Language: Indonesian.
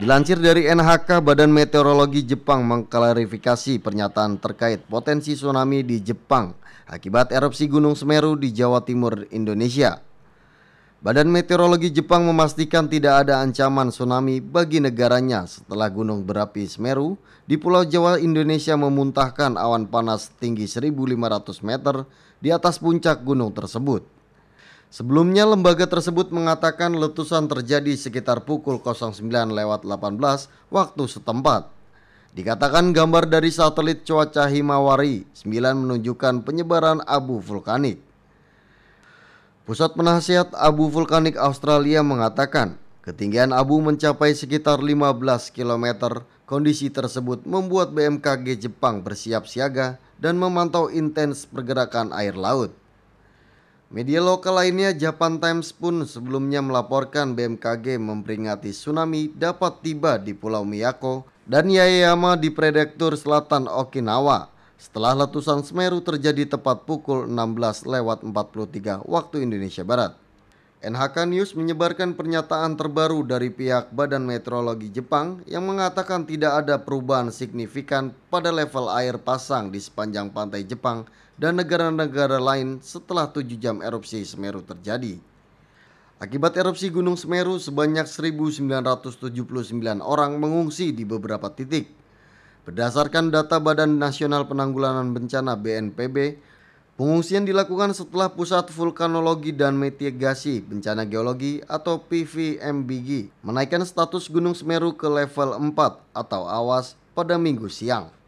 Dilansir dari NHK, Badan Meteorologi Jepang mengklarifikasi pernyataan terkait potensi tsunami di Jepang akibat erupsi Gunung Semeru di Jawa Timur, Indonesia. Badan Meteorologi Jepang memastikan tidak ada ancaman tsunami bagi negaranya setelah gunung berapi Semeru di Pulau Jawa Indonesia memuntahkan awan panas tinggi 1500 meter di atas puncak gunung tersebut. Sebelumnya lembaga tersebut mengatakan letusan terjadi sekitar pukul 09 lewat 18 waktu setempat. Dikatakan gambar dari satelit cuaca Himawari 9 menunjukkan penyebaran abu vulkanik. Pusat Penasihat Abu Vulkanik Australia mengatakan ketinggian abu mencapai sekitar 15 km. Kondisi tersebut membuat BMKG Jepang bersiap siaga dan memantau intens pergerakan air laut. Media lokal lainnya Japan Times pun sebelumnya melaporkan BMKG memperingati tsunami dapat tiba di Pulau Miyako dan Yayama di Prefektur Selatan Okinawa setelah letusan Semeru terjadi tepat pukul 16 lewat 43 waktu Indonesia Barat. NHK News menyebarkan pernyataan terbaru dari pihak Badan Meteorologi Jepang yang mengatakan tidak ada perubahan signifikan pada level air pasang di sepanjang pantai Jepang dan negara-negara lain setelah 7 jam erupsi Semeru terjadi. Akibat erupsi Gunung Semeru, sebanyak 1.979 orang mengungsi di beberapa titik. Berdasarkan data Badan Nasional Penanggulangan Bencana BNPB, Pengungsian dilakukan setelah Pusat Vulkanologi dan Mitigasi Bencana Geologi atau PVMBG menaikkan status Gunung Semeru ke level 4 atau awas pada minggu siang.